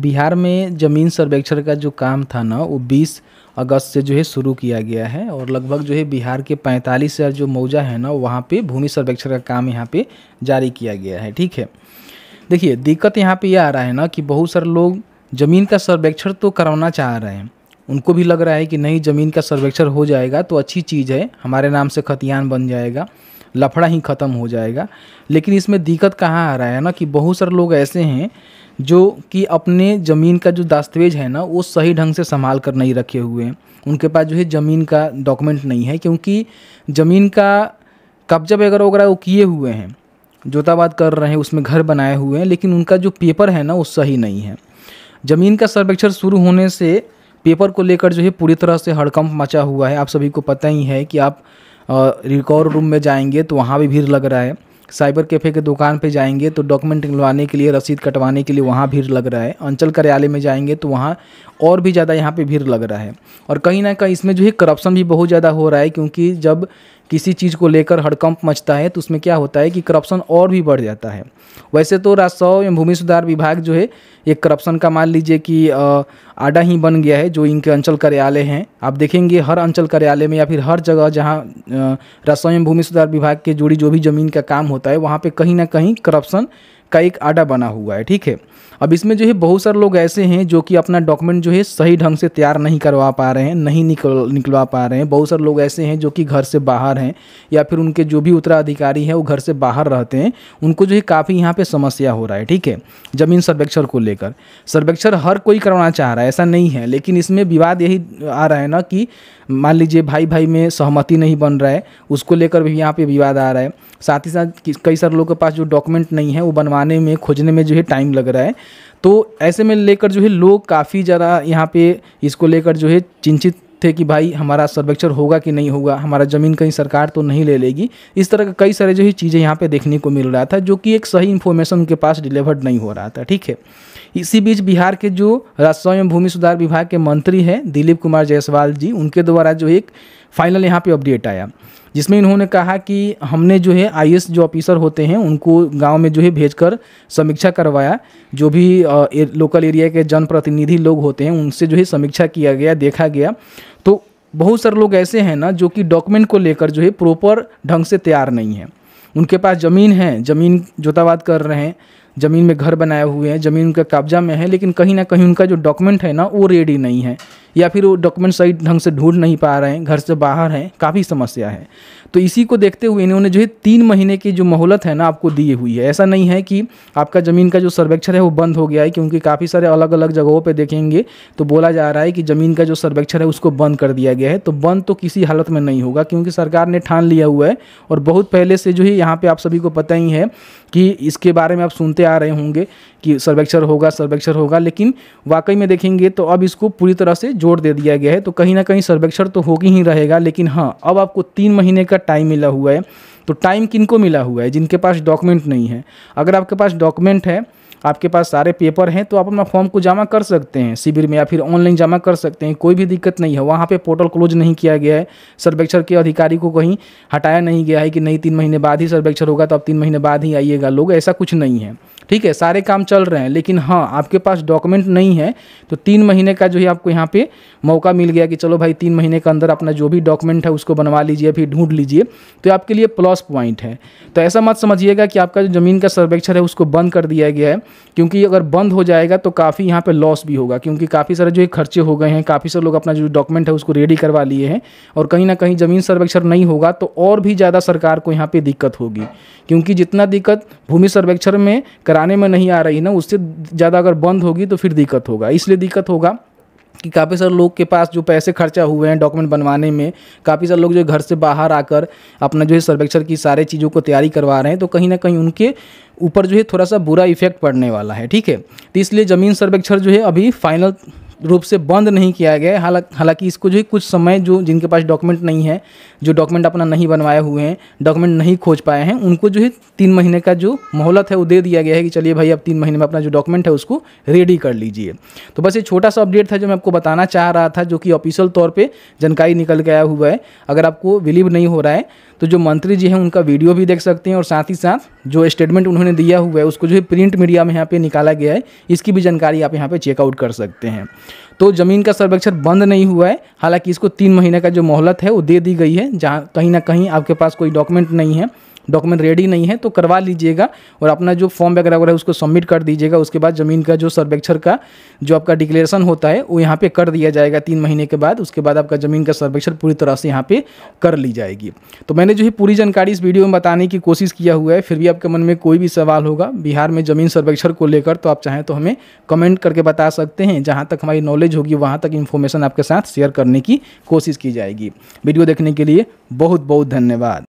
बिहार में ज़मीन सर्वेक्षण का जो काम था ना वो 20 अगस्त से जो है शुरू किया गया है और लगभग जो है बिहार के पैंतालीस हज़ार जो मौजा है ना वहाँ पे भूमि सर्वेक्षण का काम यहाँ पे जारी किया गया है ठीक है देखिए दिक्कत यहाँ पे यह आ रहा है ना कि बहुत सारे लोग ज़मीन का सर्वेक्षण तो करवाना चाह रहे हैं उनको भी लग रहा है कि नहीं ज़मीन का सर्वेक्षण हो जाएगा तो अच्छी चीज़ है हमारे नाम से खतियान बन जाएगा लफड़ा ही ख़त्म हो जाएगा लेकिन इसमें दिक्कत कहाँ आ रहा है ना कि बहुत सारे लोग ऐसे हैं जो कि अपने ज़मीन का जो दस्तावेज है ना वो सही ढंग से संभाल कर नहीं रखे हुए हैं उनके पास जो है ज़मीन का डॉक्यूमेंट नहीं है क्योंकि ज़मीन का कब्जा वगैरह वगैरह वो किए हुए हैं जोताबाद कर रहे हैं उसमें घर बनाए हुए हैं लेकिन उनका जो पेपर है ना वो सही नहीं है ज़मीन का सर्वेक्षण शुरू होने से पेपर को लेकर जो है पूरी तरह से हड़कंप मचा हुआ है आप सभी को पता ही है कि आप रिकॉर्ड रूम में जाएंगे तो वहाँ भी भीड़ लग रहा है साइबर कैफ़े के दुकान पे जाएंगे तो डॉक्यूमेंट निकलवाने के लिए रसीद कटवाने के लिए वहाँ भीड़ लग रहा है अंचल कार्यालय में जाएंगे तो वहाँ और भी ज़्यादा यहाँ पे भीड़ लग रहा है और कहीं ना कहीं इसमें जो है करप्शन भी बहुत ज़्यादा हो रहा है क्योंकि जब किसी चीज़ को लेकर हड़कंप मचता है तो उसमें क्या होता है कि करप्शन और भी बढ़ जाता है वैसे तो राजस्व एवं भूमि सुधार विभाग जो है ये करप्शन का मान लीजिए कि आडा ही बन गया है जो इनके अंचल कार्यालय हैं आप देखेंगे हर अंचल कार्यालय में या फिर हर जगह जहाँ राजस्व एवं भूमि सुधार विभाग के जुड़ी जो भी ज़मीन का काम होता है वहाँ पर कहीं ना कहीं करप्शन का एक आडा बना हुआ है ठीक है अब इसमें जो है बहुत सारे लोग ऐसे हैं जो कि अपना डॉक्यूमेंट जो है सही ढंग से तैयार नहीं करवा पा रहे हैं नहीं निकल निकलवा पा रहे हैं बहुत सारे लोग ऐसे हैं जो कि घर से बाहर हैं या फिर उनके जो भी उत्तराधिकारी हैं वो घर से बाहर रहते हैं उनको जो है काफ़ी यहाँ पर समस्या हो रहा है ठीक है ज़मीन सर्वेक्षण को लेकर सर्वेक्षण हर कोई करवाना चाह रहा है ऐसा नहीं है लेकिन इसमें विवाद यही आ रहा है ना कि मान लीजिए भाई भाई में सहमति नहीं बन रहा है उसको लेकर भी यहाँ पे विवाद आ रहा है साथ ही साथ कई सारे लोगों के पास जो डॉक्यूमेंट नहीं है वो बनवा कमाने में खोजने में जो है टाइम लग रहा है तो ऐसे में लेकर जो है लोग काफ़ी ज़्यादा यहाँ पे इसको लेकर जो है चिंतित थे कि भाई हमारा सर्वेक्षण होगा कि नहीं होगा हमारा ज़मीन कहीं सरकार तो नहीं ले लेगी इस तरह का कई सारे जो है चीज़ें यहाँ पे देखने को मिल रहा था जो कि एक सही इन्फॉर्मेशन उनके पास डिलीवर्ड नहीं हो रहा था ठीक है इसी बीच बिहार के जो राजस्व एवं भूमि सुधार विभाग के मंत्री हैं दिलीप कुमार जायसवाल जी उनके द्वारा जो एक फाइनल यहाँ पे अपडेट आया जिसमें इन्होंने कहा कि हमने जो है आई जो ऑफिसर होते हैं उनको गांव में जो है भेजकर समीक्षा करवाया जो भी ए, लोकल एरिया के जनप्रतिनिधि लोग होते हैं उनसे जो है समीक्षा किया गया देखा गया तो बहुत सारे लोग ऐसे हैं ना जो कि डॉक्यूमेंट को लेकर जो है प्रॉपर ढंग से तैयार नहीं है उनके पास ज़मीन है ज़मीन जोतावाद कर रहे हैं ज़मीन में घर बनाए हुए हैं ज़मीन उनका कब्जा में है लेकिन कहीं ना कहीं उनका जो डॉक्यूमेंट है ना वो रेडी नहीं है या फिर वो डॉक्यूमेंट सही ढंग से ढूंढ नहीं पा रहे हैं घर से बाहर हैं काफ़ी समस्या है तो इसी को देखते हुए इन्होंने जो है तीन महीने की जो मोहलत है ना आपको दी हुई है ऐसा नहीं है कि आपका ज़मीन का जो सर्वेक्षण है वो बंद हो गया है क्योंकि काफ़ी सारे अलग अलग जगहों पर देखेंगे तो बोला जा रहा है कि ज़मीन का जो सर्वेक्षण है उसको बंद कर दिया गया है तो बंद तो किसी हालत में नहीं होगा क्योंकि सरकार ने ठान लिया हुआ है और बहुत पहले से जो है यहाँ पर आप सभी को पता ही है कि इसके बारे में आप सुनते आ रहे होंगे कि सर्वेक्षण होगा सर्वेक्षण होगा लेकिन वाकई में देखेंगे तो अब इसको पूरी तरह से जोड़ दे दिया गया है तो कहीं ना कहीं सर्वेक्षण तो होगी ही रहेगा लेकिन हाँ अब आपको तीन महीने का टाइम मिला हुआ है तो टाइम किनको मिला हुआ है जिनके पास डॉक्यूमेंट नहीं है अगर आपके पास डॉक्यूमेंट है आपके पास सारे पेपर हैं तो आप अपना फॉर्म को जमा कर सकते हैं शिविर में या फिर ऑनलाइन जमा कर सकते हैं कोई भी दिक्कत नहीं है वहाँ पर पोर्टल क्लोज नहीं किया गया है सर्वेक्षण के अधिकारी को कहीं हटाया नहीं गया है कि नहीं तीन महीने बाद ही सर्वेक्षण होगा तो आप तीन महीने बाद ही आइएगा लोग ऐसा कुछ नहीं है ठीक है सारे काम चल रहे हैं लेकिन हाँ आपके पास डॉक्यूमेंट नहीं है तो तीन महीने का जो है आपको यहाँ पे मौका मिल गया कि चलो भाई तीन महीने के अंदर अपना जो भी डॉक्यूमेंट है उसको बनवा लीजिए फिर ढूंढ लीजिए तो आपके लिए प्लस पॉइंट है तो ऐसा मत समझिएगा कि आपका जो ज़मीन का सर्वेक्षण है उसको बंद कर दिया गया है क्योंकि अगर बंद हो जाएगा तो काफ़ी यहाँ पे लॉस भी होगा क्योंकि काफ़ी सारे जो है खर्चे हो गए हैं काफ़ी सारे लोग अपना जो डॉक्यूमेंट है उसको रेडी करवा लिए हैं और कहीं ना कहीं ज़मीन सर्वेक्षण नहीं होगा तो और भी ज़्यादा सरकार को यहाँ पे दिक्कत होगी क्योंकि जितना दिक्कत भूमि सर्वेक्षण में कराने में नहीं आ रही ना उससे ज़्यादा अगर बंद होगी तो फिर दिक्कत होगा इसलिए दिक्कत होगा कि काफ़ी सारे लोग के पास जो पैसे खर्चा हुए हैं डॉक्यूमेंट बनवाने में काफ़ी सारे लोग जो घर से बाहर आकर अपना जो है सर्वेक्षण की सारे चीज़ों को तैयारी करवा रहे हैं तो कहीं ना कहीं उनके ऊपर जो है थोड़ा सा बुरा इफेक्ट पड़ने वाला है ठीक है तो इसलिए ज़मीन सर्वेक्षण जो है अभी फाइनल रूप से बंद नहीं किया गया हाला हालांकि हालांकि इसको जो है कुछ समय जो जिनके पास डॉक्यूमेंट नहीं है जो डॉक्यूमेंट अपना नहीं बनवाए हुए हैं डॉक्यूमेंट नहीं खोज पाए हैं उनको जो है तीन महीने का जो मोहलत है वो दे दिया गया है कि चलिए भाई अब तीन महीने में अपना जो डॉक्यूमेंट है उसको रेडी कर लीजिए तो बस ये छोटा सा अपडेट था जो मैं आपको बताना चाह रहा था जो कि ऑफिशियल तौर पर जानकारी निकल गया हुआ है अगर आपको बिलीव नहीं हो रहा है तो जो मंत्री जी हैं उनका वीडियो भी देख सकते हैं और साथ ही साथ जो स्टेटमेंट उन्होंने दिया हुआ है उसको जो है प्रिंट मीडिया में यहाँ पे निकाला गया है इसकी भी जानकारी आप यहाँ पे चेकआउट कर सकते हैं तो ज़मीन का सर्वेक्षण बंद नहीं हुआ है हालांकि इसको तीन महीने का जो मोहलत है वो दे दी गई है जहाँ कहीं ना कहीं आपके पास कोई डॉक्यूमेंट नहीं है डॉक्यूमेंट रेडी नहीं है तो करवा लीजिएगा और अपना जो फॉर्म वगैरह वगैरह उसको सबमिट कर दीजिएगा उसके बाद ज़मीन का जो सर्वेक्षर का जो आपका डिक्लेरेशन होता है वो यहाँ पे कर दिया जाएगा तीन महीने के बाद उसके बाद आपका ज़मीन का सर्वेक्षण पूरी तरह से यहाँ पे कर ली जाएगी तो मैंने जो है पूरी जानकारी इस वीडियो में बताने की कोशिश किया हुआ है फिर भी आपके मन में कोई भी सवाल होगा बिहार में ज़मीन सर्वेक्षण को लेकर तो आप चाहें तो हमें कमेंट करके बता सकते हैं जहाँ तक हमारी नॉलेज होगी वहाँ तक इन्फॉर्मेशन आपके साथ शेयर करने की कोशिश की जाएगी वीडियो देखने के लिए बहुत बहुत धन्यवाद